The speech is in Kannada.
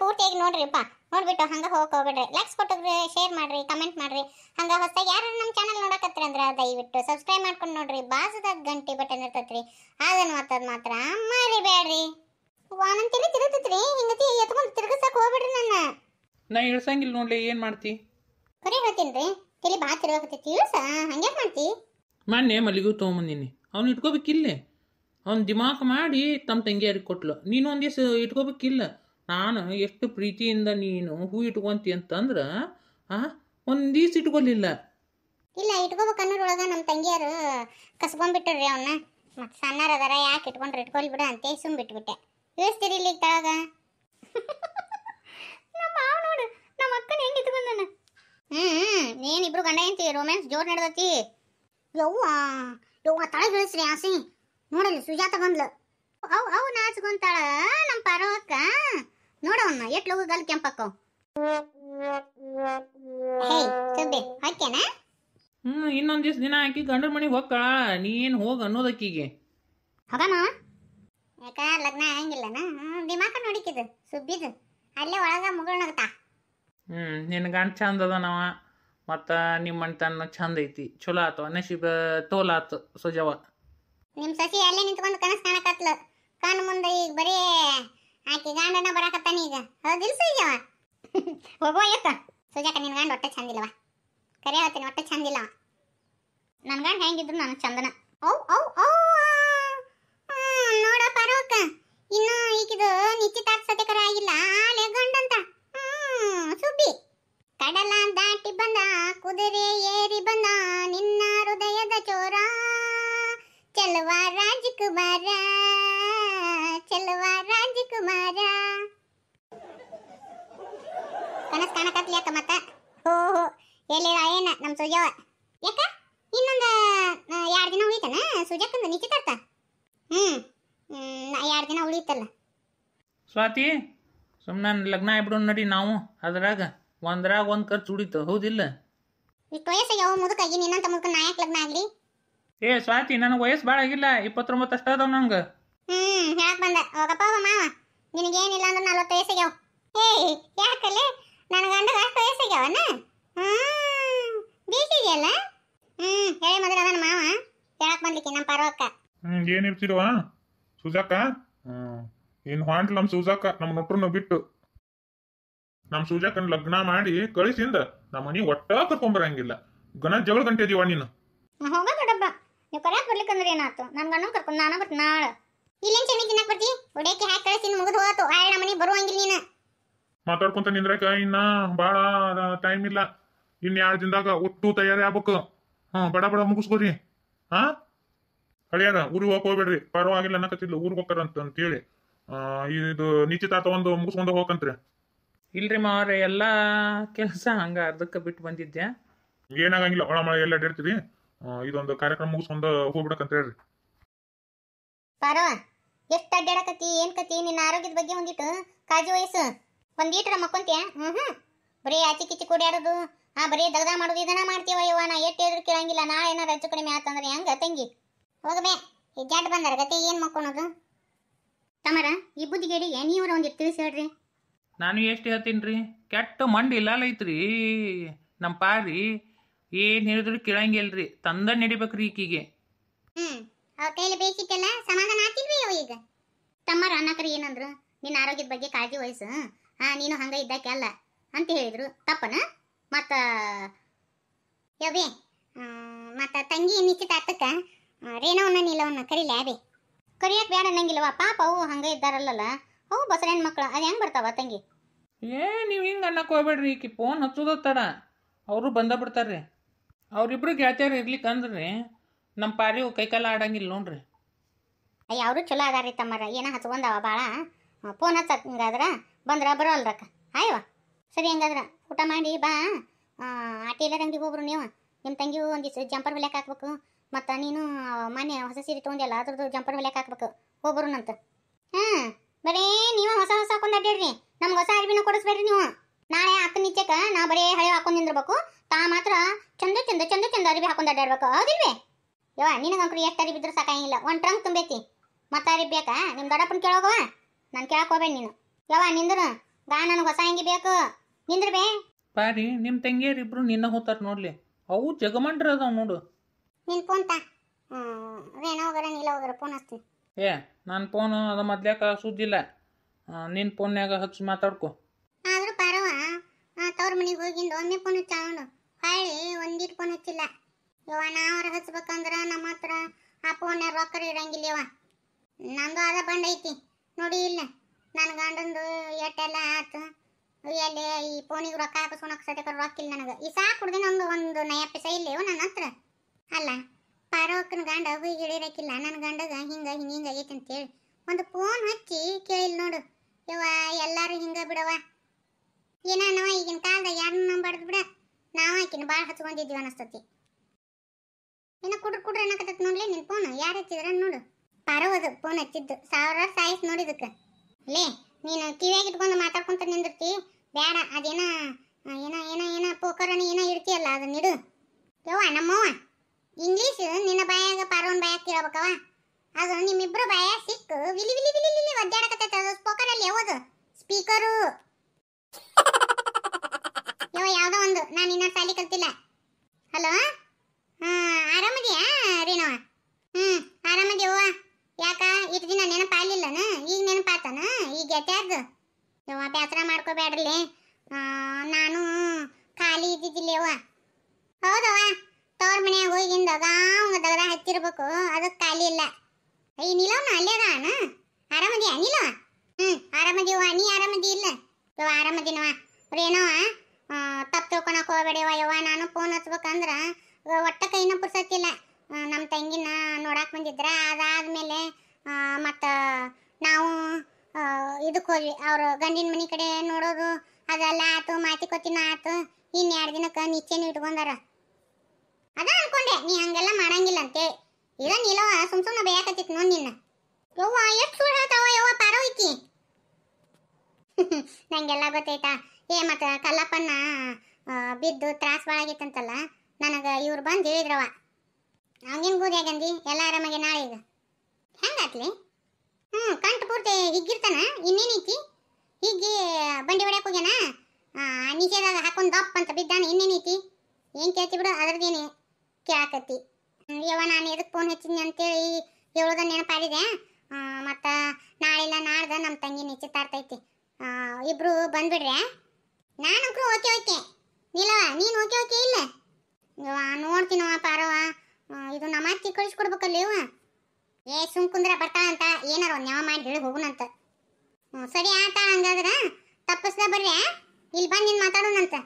ಪೂರ್ತಿಯಾಗಿ ನೋಡ್ರಿಪ್ಪ ನೋಡ್ಬಿಟ್ಟು ಹಂಗೆ ಹೋಗಕ್ಕೆ ಹೋಗ್ಬೇಡ್ರಿ ಲೈಕ್ಸ್ ಕೊಟ್ಟೋಗ್ರಿ ಶೇರ್ ಮಾಡಿರಿ ಕಮೆಂಟ್ ಮಾಡಿರಿ ಹಂಗೆ ಹೊಸ ಯಾರು ನಮ್ಮ ಚಾನಲ್ ನೋಡಕತ್ತೀರಿ ಅಂದ್ರೆ ದಯವಿಟ್ಟು ಸಬ್ಸ್ಕ್ರೈಬ್ ಮಾಡ್ಕೊಂಡು ನೋಡ್ರಿ ಬಾಜುದಾಗ ಗಂಟೆ ಬಟನ್ ಇರ್ತೈತ್ರಿ ಅದನ್ನು ಒತ್ತದ ಮಾತ್ರ ಮರಿಬೇಡ್ರಿ ವಾನನ್ ತಿಳಿ ತಿರುತ್ತೈತ್ರಿ ಹಿಂಗತಿ ಎತ್ಕೊಂಡು ತಿರುಗಿಸಕ್ಕೆ ಹೋಗ್ಬೇಡ್ರಿ ನನ್ನ ನಾ ಇಳ್ಸಂಗಿಲ್ಲ ನೋಡ್ಲಿ ಏನು ಮಾಡ್ತಿ ಕರೆ ಹೇಳ್ತೀನಿ ರೀ ತಿಳಿ ಭಾಳ ತಿರುಗಾಕತ್ತೈತಿ ಇಳ್ಸ ಹಂಗ್ಯಾಕೆ ಮಾಡ್ತಿ ಮೊನ್ನೆ ಮಲ್ಲಿಗೂ ತೊಗೊಂಬಂದಿನಿ ಅವ್ನು ಇಟ್ಕೋಬೇಕಿಲ್ಲ ಅವ್ನು ದಿಮಾಕ್ ಮಾಡಿ ತಮ್ಮ ತಂಗಿಯರಿಗೆ ಕೊಟ್ಲು ನೀನು ದಿವಸ ಇಟ್ಕೋಬೇಕಿಲ್ಲ ನಾನು ಎಷ್ಟು ಪ್ರೀತಿಯಿಂದ ನೀನು ಹೂ ಇಟ್ಕೊಂತಿ ಅಂತಂದ್ರೆ ಆ ಒಂದೀಸ ಇಟ್ಕೊಲಿಲ್ಲ ಇಲ್ಲ ಇಟ್ಕೋಬೇಕು ಅನ್ನೋರೊಳಗೆ ನಮ್ಮ ತಂಗಿಯರು ಕಸ್ಕೊಂಡ್ಬಿಟ್ರಿ ಅವನ್ನ ಮತ್ತು ಸಣ್ಣರ ಅದರ ಯಾಕೆ ಇಟ್ಕೊಂಡ್ರೆ ಇಟ್ಕೊಲ್ ಬಿಡ ಅಂತೇಳಿ ಸುಮ್ ಬಿಟ್ಬಿಟ್ಟೆ ಯೋಚಿಸ್ತೀರಿ ಇಲ್ಲಿ ತಳಗ ನಮ್ಮ ಮಾವ ನೋಡು ನಮ್ಮ ಅಕ್ಕನ ಹೆಂಗೆ ಇಟ್ಕೊಂಡನ ಹ್ಞೂ ಇಬ್ರು ಗಂಡ ಎಂತಿ ರೊಮ್ಯಾನ್ಸ್ ಜೋರು ನಡೆದತಿ ಯವ್ವ ಯವ್ವ ತಳಗ ಇಳಿಸ್ರಿ ಆಸಿ ನೋಡಲಿ ಸುಜಾತ ಬಂದ್ಲು ಅವು ಅವು ನಾಚ್ಕೊಂತಾಳ ನಮ್ಮ ಪರವಕ್ಕ ನೋಡವನ್ನ ಎಟ್ ಲಗು ಗಲ್ ಕೆಂಪಕ್ಕವ್ ಹೇ ಸುಬ್ಬಿ ಹಾಕ್ಯಾನ ಹ್ಮ್ ಇನ್ನೊಂದ್ ದಿವ್ಸ ದಿನ ಆಕಿ ಗಂಡನ ಮನೆಗೆ ಹೋಗ್ತಾಳ ನೀನ್ ಹೋಗ ಅನ್ನೋದಕ್ಕಿಗೆ ಹೋಗಣ ಯಾಕ ಲಗ್ನ ಆಗಂಗಿಲ್ಲನ ದಿಮಾಕ ನೋಡಿಕಿದು ಸುಬ್ಬಿದು ಅಲ್ಲೇ ಒಳಗ ಮುಗಳಾಗ್ತಾ ಹ್ಮ್ ನಿನ್ನ ಗಂಡ ಚಂದ ಅದನವ ಮತ್ತ ನಿಮ್ಮ ಮಣ್ತನ ಚಂದ ಐತಿ ಚಲೋ ಆತು ನಶೀಬ ತೋಲಾತು ಸುಜವ ನಿಮ್ ಸಸಿ ಅಲ್ಲೇ ನಿಂತ್ಕೊಂಡು ಕನಸು ಕಾಣಕತ್ಲ ಕಣ್ ಮುಂದೆ ಈಗ ಬರೀ ಆಕಿ ಗಂಡನ ಬರಾಕತ್ತಾನ ಈಗ ಹೌದಿಲ್ಲ ಸುಜವ ಹೋಗೋ ಯಾಕ ಸುಜಾಕ ನಿನ್ ಗಂಡ ಒಟ್ಟ ಚಂದಿಲ್ಲವ ಕರೆ ಹೇಳ್ತೀನಿ ಒಟ್ಟ ಚಂದಿಲ್ಲ ನನ್ ಗಂಡ ಹೆಂಗಿದ್ರು ನನ್ನ ಚಂದನ ಔ ಔ ಔ ನೋಡ ಪರೋಕ ಇನ್ನು ಈಗಿದು ನಿಶ್ಚಿತಾರ್ಥ ಸತ್ಯಕರ ಆಗಿಲ್ಲ ಆಲೆ ಗಂಡಂತ ಸುಬ್ಬಿ ಕಡಲ ದಾಟಿ ಬಂದ ಕುದುರೆ ಏರಿ ಬಂದ ನಿನ್ನ ಹೃದಯದ ಚೋರ ಚಲುವ ರಾಜಕುಮಾರ ಚೆಲುವ ಮರ ಕನಸ್ ಕಾಣಕತ್ಲಿ ಅಕ್ಕ ಮತ್ತ ಓಹೋ ಎಲ್ಲಿ ಏನ ನಮ್ಮ ಸುಜವ ಯಾಕ ಇನ್ನೊಂದು ಎರಡು ದಿನ ಉಳಿತಾನ ಸುಜಕ್ಕಂದ ನಿಶ್ಚಿತಾರ್ಥ ಹ್ಞೂ ಎರಡು ದಿನ ಉಳಿತಲ್ಲ ಸ್ವಾತಿ ಸುಮ್ಮನೆ ಲಗ್ನ ಆಯ್ಬಿಡು ನಡಿ ನಾವು ಅದ್ರಾಗ ಒಂದ್ರಾಗ ಒಂದು ಖರ್ಚು ಉಳಿತು ಹೌದಿಲ್ಲ ವಯಸ್ಸಿಗೆ ಯಾವ ಮುದುಕಾಗಿ ನಿನ್ನಂತ ಮುದುಕ ನಾಯಕ್ ಲಗ್ನ ಆಗಲಿ ಏ ಸ್ವಾತಿ ನನಗೆ ವಯಸ್ಸು ಭಾಳ ಆಗಿಲ್ಲ ಇಪ್ಪತ್ತೊಂಬತ್ತು ಅಷ್ಟ ಅದಾವ ನಂಗೆ ಹ್ಞೂ ಯಾಕೆ ಬಂದೆ ಹೋಗಪ್ಪ ಮಾವ ನಿನಗೇನಿಲ್ಲ ಅಂದ್ರೆ ನಲ್ವತ್ತು ವಯಸ್ಸಿಗ್ಯಾವ ಹೇ ಯಾಕಲ್ಲಿ ನನ್ನ ಗಂಡ ಅಷ್ಟು ವಯಸ್ಸಿಗ್ಯಾವನ ಹ್ಮ್ ಬೀಸಿದೆಯಲ್ಲ ಹ್ಮ್ ಹೇಳಿ ಮದ್ರೆ ಅದನ್ನ ಮಾವ ಹೇಳಕ್ ಬಂದ್ಲಿಕ್ಕೆ ನಮ್ಮ ಪರ್ವಕ್ಕ ಹ್ಮ್ ಏನಿರ್ತಿರುವ ಸುಜಾಕ ಹ್ಮ್ ಇನ್ ಹಾಂಟ್ ನಮ್ ಸುಜಾಕ ನಮ್ಮ ನೊಟ್ರನ್ನು ಬಿಟ್ಟು ನಮ್ಮ ಸುಜಾಕನ್ ಲಗ್ನ ಮಾಡಿ ಕಳಿಸಿಂದ ನಮ್ಮ ಮನಿ ಒಟ್ಟ ಕರ್ಕೊಂಬರಂಗಿಲ್ಲ ಗಣ ಜಗಳ ಗಂಟೆ ಇದೀವ ನೀನು ಹೋಗ ದೊಡ್ಡಪ್ಪ ನೀವು ಕರ್ಯಾಕ್ ಬರ್ಲಿಕ್ಕಂದ್ರೆ ಏನಾಯ್ತು ನನ್ನ ಗಂಡನ ಕರ್ಕೊಂಡು ನಾನು ಬರ್ತೀನಿ ನಾಳೆ ಇಲ್ಲೇನು ಚೆನ್ನಾಗಿ ತಿನ್ನಕ್ ಬರ್ತಿ ಒಡೆಯಕ್ಕೆ ಮಾತಾಡ್ಕೊಂತ ನಿಂದ್ರಾಕ ಇನ್ನ ಭಾಳ ಟೈಮ್ ಇಲ್ಲ ಇನ್ ಎರಡು ದಿನದಾಗ ಒಟ್ಟು ತಯಾರಿ ಆಗ್ಬೇಕು ಹಾ ಬಡ ಬಡ ಮುಗಿಸ್ಕೋರಿ ಹಾ ಹಳಿಯಾರ ಊರಿಗೆ ಹೋಗ್ಬೇಡ್ರಿ ಪರವಾಗಿಲ್ಲ ಅನ್ನಕತ್ತಿದ್ಲು ಊರಿಗೆ ಹೋಗ್ತಾರ ಅಂತ ಹೇಳಿ ಆ ಇದು ನಿಶ್ಚಿತಾರ್ಥ ಒಂದು ಮುಗಿಸ್ಕೊಂಡು ಹೋಗಂತ್ರಿ ಇಲ್ರಿ ಮಾವ್ರೆ ಎಲ್ಲ ಕೆಲಸ ಹಂಗ ಅರ್ಧಕ್ಕೆ ಬಿಟ್ಟು ಬಂದಿದ್ದೆ ಏನಾಗಂಗಿಲ್ಲ ಒಳ ಮಳೆ ಎಲ್ಲ ಅಡ್ಡಿರ್ತೀರಿ ಇದೊಂದು ಕಾರ್ಯಕ್ರಮ ಮುಗಿಸ್ಕೊಂಡು ಹೋಗ್ಬಿಡಕಂತ ಹೇಳ್ರಿ ಪರವ ಎಷ್ಟು ಅಡ್ಡಾಡಕತ್ತಿ ಏನ್ ಕತ್ತಿ ನಿನ್ನ ಆರೋಗ್ಯದ ಬಗ್ಗೆ ಒಂದಿಟ್ಟು ಕಾಜು ವಯಸ್ಸು ಒಂದು ಲೀಟರ್ ಮಕ್ಕೊಂತೀಯ ಹ್ಞೂ ಹ್ಞೂ ಬರೀ ಆಚೆ ಕಿಚಿ ಕುಡಿಯಾರದು ಆ ಬರೀ ದಗದ ಮಾಡೋದು ಇದನ್ನ ಮಾಡ್ತೀವ ಯವ್ವ ನಾ ಎಷ್ಟು ಎದ್ರು ಕೇಳಂಗಿಲ್ಲ ನಾಳೆ ಏನಾರ ಹೆಚ್ಚು ಕಡಿಮೆ ಆತಂದ್ರೆ ಹೆಂಗ ತಂಗಿ ಹೋಗಬೇ ಜಾಟ್ ಬಂದಾರ ಗತಿ ಏನು ಮಕ್ಕೊಳೋದು ತಮರ ಈ ಬುದ್ಧಿಗೇಡಿಗೆ ನೀವರ ಒಂದು ತಿಳಿಸಿ ಹೇಳ್ರಿ ನಾನು ಎಷ್ಟು ಹೇಳ್ತೀನಿ ರೀ ಕೆಟ್ಟ ಮಂಡಿ ಐತ್ರಿ ನಮ್ಮ ಪಾರಿ ಏನು ಹೇಳಿದ್ರು ಕೇಳಂಗಿಲ್ರಿ ತಂದ ನಡಿಬೇಕ್ರಿ ಈಕಿಗೆ ಹ್ಞೂ ಅವ್ರ ಕೈಲಿ ಬೇಕಿತ್ತಲ್ಲ ಸಮಾಧಾನ ಆಗ್ತಿಲ್ವಿ ಈಗ ತಮ್ಮರ ಅನ್ನಕ್ರಿ ಏನಂದ್ರು ನಿನ್ನ ಆರೋಗ್ಯದ ಬಗ್ಗೆ ಕಾಳಜಿ ವಹಿಸು ಹಾ ನೀನು ಹಂಗ ಇದ್ದಕ್ಕೆ ಅಲ್ಲ ಅಂತ ಹೇಳಿದ್ರು ತಪ್ಪನ ಮತ್ತ ಯವ್ವಿ ಮತ್ತ ತಂಗಿ ನಿಶ್ಚಿತಾರ್ಥಕ್ಕ ರೇಣವನ್ನ ನೀಲವನ್ನ ಕರೀಲಿ ಅದೇ ಕರಿಯಕ್ ಬೇಡ ನಂಗಿಲ್ವ ಪಾಪ ಅವು ಹಂಗ ಇದ್ದಾರಲ್ಲ ಅವು ಬಸರೇನ್ ಮಕ್ಳು ಅದು ಹೆಂಗ್ ಬರ್ತಾವ ತಂಗಿ ಏ ನೀವ್ ಹಿಂಗೆ ಅನ್ನಕ್ ಹೋಗ್ಬೇಡ್ರಿ ಈಕಿ ಫೋನ್ ಹಚ್ಚೋದ ತಡ ಅವರು ಬಂದ ಬಿಡ್ತಾರ್ರಿ ಅವ್ರಿಬ್ರು ಗೆಳತಿಯರ್ ಇರ್ಲಿಕ್ಕೆ ಅಂದ್ರಿ ನಮ್ಮ ಪಾರಿ ಕೈಕಾಲ ಆಡಂಗಿಲ್ಲ ನೋಡ್ರಿ ಅಯ್ಯ ಅವರು ಚಲೋ ಅದಾರ್ರಿ ತಮ್ಮರ ಏನ ಹಚ್ಕೊಂಡವ ಭಾಳ ಫೋನ್ ಹಚ್ಚಕ್ ಹಿಂಗಾದ್ರೆ ಬಂದ್ರೆ ರೊಕ್ಕ ಆಯ್ವ ಸರಿ ಹಂಗಾದ್ರೆ ಊಟ ಮಾಡಿ ಬಾ ಆ ಟೇಲರ್ ಅಂಗಡಿಗೆ ಹೋಗ್ರು ನೀವು ನಿಮ್ಮ ಒಂದು ಒಂದಿಷ್ಟು ಜಂಪರ್ ಹೊಲಿಯಕ್ಕೆ ಹಾಕ್ಬೇಕು ಮತ್ತು ನೀನು ಮನೆ ಹೊಸ ಸೀರೆ ತೊಗೊಂಡಿಲ್ಲ ಅದ್ರದ್ದು ಜಂಪರ್ ಹೊಲಿಯಕ್ಕೆ ಹಾಕ್ಬೇಕು ಹೋಗ್ಬರುನಂತ ಹ್ಞೂ ಬರೀ ನೀವು ಹೊಸ ಹೊಸ ಹಾಕೊಂಡು ಅಡ್ಡಿಡ್ರಿ ನಮ್ಗೆ ಹೊಸ ಅರಿವಿನ ಕೊಡಿಸ್ಬೇಡ್ರಿ ನೀವು ನಾಳೆ ಹಾಕ ನಿಚ್ಚಕ್ಕೆ ನಾ ಬರೀ ಹಳೆ ಹಾಕೊಂಡು ನಿಂದಿರ್ಬೇಕು ತಾ ಮಾತ್ರ ಚಂದ ಚಂದ ಚಂದ ಚಂದ ಅರಿವಿ ಹಾಕೊಂಡು ಅಡ್ಡಾಡ್ಬೇಕು ಯಾವ ಯವ್ವ ಅಂಕ್ರಿ ಎಷ್ಟು ಅರಿಬಿದ್ರು ಸಾಕಾಗಿಲ್ಲ ಒಂದು ಟ್ರಂಕ್ ತುಂಬೈತಿ ಮತ್ತೆ ಬೇಕಾ ನಿಮ್ಮ ದೊಡ್ಡಪ್ಪನ ಕೇಳೋಗವಾ ನಾನು ಕೇಳಕೋಬೇಡ ನೀನು ಯವ್ವ ನಿಂದ್ರು ಗಾ ನನಗೆ ಹೊಸ ಅಂಗಿ ಬೇಕು ನಿಂದ್ರು ಬೇ ಪಾರಿ ನಿಮ್ಮ ತಂಗಿಯರಿಬ್ರು ನಿನ್ನ ಹೋತಾರ ನೋಡ್ಲಿ ಅವು ಜಗಮಂಡ್ರ ಅದಾವ ನೋಡು ನಿನ್ ಫೋನ್ ತಾ ರೇಣ ಹೋಗರ ನೀಲ ಹೋಗರ ಫೋನ್ ಹಚ್ತೀನಿ ಏ ನನ್ನ ಫೋನ್ ಅದ ಮೊದ್ಲ್ಯಾಕ ಸುದ್ದಿಲ್ಲ ನಿನ್ನ ಫೋನ್ಯಾಗ ಹಚ್ಚಿ ಮಾತಾಡ್ಕೊ ಆದ್ರೂ ಪರವ ತವ್ರ ಮನೆಗೆ ಹೋಗಿಂದ ಒಮ್ಮೆ ಫೋನ್ ಹಚ್ಚಾವನು ಹೊಳ್ಳಿ ಒಂದಿಟ್ ಫೋನ್ ಹಚ್ಚಿಲ್ಲ ಯವ್ವ ನಾವ್ರ ಹಚ್ಬೇಕಂದ್ರ ನಮ್ಮ ಹತ್ರ ಆ ಫೋನ್ಯಾಗ ರೊಕ್ಕ ಯವ ನಂದು ಅದ ಬಂದೈತಿ ನೋಡಿ ಇಲ್ಲ ನನ್ನ ಗಂಡಂದು ಎಟ್ಟೆಲ್ಲ ಆತು ಎಲ್ಲಿ ಈ ಫೋನಿಗೆ ರೊಕ್ಕ ಹಾಕಿಸ್ಕೊಳಕ್ ಸದ್ಯಕ್ಕೆ ರೊಕ್ಕ ಇಲ್ಲ ನನಗೆ ಈ ಸಾಕು ಹುಡ್ದಿನ ಒಂದು ಒಂದು ನಯ ಪೈಸ ಇಲ್ಲೇವು ನನ್ನ ಹತ್ರ ಅಲ್ಲ ಪಾರೋಕ್ಕನ ಗಂಡ ಹುಯಿಗೆ ಹಿಡಿರಕ್ಕಿಲ್ಲ ನನ್ನ ಗಂಡಗ ಹಿಂಗೆ ಹಿಂಗೆ ಹಿಂಗೆ ಆಗೈತೆ ಅಂತೇಳಿ ಒಂದು ಫೋನ್ ಹಚ್ಚಿ ಕೇಳಿಲ್ಲ ನೋಡು ಯವ್ವ ಎಲ್ಲರೂ ಹಿಂಗೆ ಬಿಡವ ಏನ ಈಗಿನ ಕಾಲದಾಗ ಯಾರನ್ನ ನಂಬಾರ್ದು ಬಿಡ ನಾವು ಆಕಿನ ಭಾಳ ಹಚ್ಕೊಂಡಿದ್ವಿ ಅನಸ್ತತಿ ಏನ ಕುಡ್ರ ಕುಡ್ರ ಅನ್ನಕತ್ತೈತಿ ನೋಡ್ಲಿ ನಿನ್ನ ಫೋನ್ ಯಾರು ಹಚ್ಚಿದ್ರೆ ನೋಡು ಪಾರೋದು ಫೋನ್ ಹಚ್ಚಿದ್ದು ಸಾವಿರಾರು ಸಾಯಿಸ್ ನೋಡಿದಕ್ಕೆ ಲೇ ನೀನು ಕಿವಿಯಾಗಿ ಇಟ್ಕೊಂಡು ಮಾತಾಡ್ಕೊಂತ ನಿಂದಿರ್ತಿ ಬೇಡ ಅದೇನ ಏನ ಏನ ಏನ ಪೋಕರನ ಏನೋ ಇಡ್ತಿಯಲ್ಲ ಅದನ್ನ ಇಡು ಯವ್ವ ನಮ್ಮವ್ವ ಇಂಗ್ಲೀಷ್ ನಿನ್ನ ಬಾಯಾಗ ಪಾರೋನ್ ಬಾಯಾಗ ಕೇಳಬೇಕವ ಅದು ನಿಮ್ಮಿಬ್ರು ಬಾಯ ಸಿಕ್ಕು ವಿಲಿ ವಿಲಿ ವಿಲಿ ವಿಲಿ ಒದ್ದಾಡಕತ್ತೈತೆ ಅದು ಸ್ಪೋಕರಲ್ಲಿ ಯಾವುದು ಸ್ಪೀಕರು ಯವ ಯಾವುದೋ ಒಂದು ನಾನು ನಿನ್ನ ಸಾಲಿ ಕಲ್ತಿಲ್ಲ ಹಲೋ ಹಾಂ ಆರಾಮದಿಯಾ ಬೇಡಲಿ ನಾನು ಖಾಲಿ ಇದ್ದಿದ್ದಿಲ್ಲವ ಹೌದವ ತವ್ರ ಮನೆಯಾಗ ಹೋಗಿಂದ ಗಾಂವ ಹಚ್ಚಿರ್ಬೇಕು ಹತ್ತಿರ್ಬೇಕು ಅದಕ್ಕೆ ಖಾಲಿ ಇಲ್ಲ ಅಯ್ಯ ನಿಲವ ಅಲ್ಲೇ ಅದಾನ ಆರಾಮದಿಯ ನಿಲವ ಹ್ಞೂ ಆರಾಮದಿವ ನೀ ಆರಾಮದಿ ಇಲ್ಲ ಇವ ಆರಾಮದಿನವ ಏನವ ತಪ್ಪು ತಿಳ್ಕೊಳಕ್ ಹೋಗ್ಬೇಡಿವ ಯವ್ವ ನಾನು ಫೋನ್ ಹಚ್ಬೇಕಂದ್ರ ಒಟ್ಟ ಕೈನ ಪುರ್ಸತ್ತಿಲ್ಲ ನಮ್ಮ ತಂಗಿನ ನೋಡಕ್ಕೆ ಬಂದಿದ್ರ ಅದಾದ್ಮೇಲೆ ಮತ್ತು ನಾವು ಇದಕ್ಕೆ ಹೋದ್ವಿ ಅವರು ಗಂಡಿನ ಮನೆ ಕಡೆ ನೋಡೋದು ಅದೆಲ್ಲ ಆತು ಕೊತ್ತಿನ ಆತು ಇನ್ನು ಎರಡು ದಿನಕ್ಕೆ ನಿಚ್ಚೇನು ಇಟ್ಕೊಂಡಾರ ಅದ ಅನ್ಕೊಂಡೆ ನೀ ಹಂಗೆಲ್ಲ ಮಾಡಂಗಿಲ್ಲ ಅಂತೇಳಿ ಇದನ್ನ ಇಲ್ಲವ ಸುಮ್ ಸುಮ್ಮನೆ ಬೇಯಾಕತ್ತಿತ್ತು ನೋ ನಿನ್ನ ಯವ್ವ ಎಷ್ಟು ಸುಳ್ಳು ಹೇಳ್ತಾವ ಯವ್ವ ಇಕ್ಕಿ ನಂಗೆಲ್ಲ ಗೊತ್ತೈತಾ ಏ ಮತ್ತು ಕಲ್ಲಪ್ಪನ್ನ ಬಿದ್ದು ತ್ರಾಸ ಬಾಳಾಗಿತ್ತಂತಲ್ಲ ನನಗೆ ಇವ್ರು ಬಂದು ಹೇಳಿದ್ರವ ಅವಂಗೇನು ಬೂದಿ ಆಗಂದಿ ಎಲ್ಲ ಆರಾಮಾಗಿ ನಾಳೆ ಈಗ ಹೆಂಗಾತ್ಲಿ ಪೂರ್ತಿ ಇನ್ನೇನು ಐತಿ ಹೀಗೆ ಬಂಡಿ ಹೊಡ್ಯಾಕ ಹೋಗ್ಯಾನ ನಿಜದಾಗ ಹಾಕೊಂಡು ದಪ್ಪ ಅಂತ ಬಿದ್ದಾನ ಐತಿ ಏನು ಕೇಳ್ತಿ ಬಿಡು ಅದ್ರದ್ದೇನೆ ಕೇಳಾಕತ್ತಿ ಯವ್ವ ನಾನು ಎದಕ್ಕೆ ಫೋನ್ ಹಚ್ಚಿದ್ನಿ ಅಂತೇಳಿ ಹೇಳೋದ ನೆನಪಾಡಿದೆ ಮತ್ತು ನಾಳೆಲ್ಲ ನಾಡ್ದ ನಮ್ಮ ತಂಗಿ ನಿಶ್ಚಿತಾರ್ಥೈತಿ ಇಬ್ರು ಬಂದ್ಬಿಡ್ರೆ ನಾನು ಓಕೆ ಓಕೆ ನೀಲವ ನೀನು ಓಕೆ ಓಕೆ ಇಲ್ಲ ನೋಡ್ತೀನವ ಪಾರವ ಇದು ನಮ್ಮ ಅತ್ತಿ ಕಳಿಸ್ಕೊಡ್ಬೇಕಲ್ಲ ಇವ ಏ ಸುಮ್ ಕುಂದ್ರ ಬರ್ತಾಳ ಅಂತ ಏನಾರ ಒಂದ್ ಯಾವ ಮಾಡಿ ಹೇಳಿ ಹೋಗುನಂತ ಹ್ಞೂ ಸರಿ ಆತ ಹಂಗಾದ್ರ ತಪ್ಪಿಸ್ದ ಬರ್ರಿ ಇಲ್ಲಿ ಬಂದ್ ನಿನ್ ಮಾತಾಡೋಣಂತ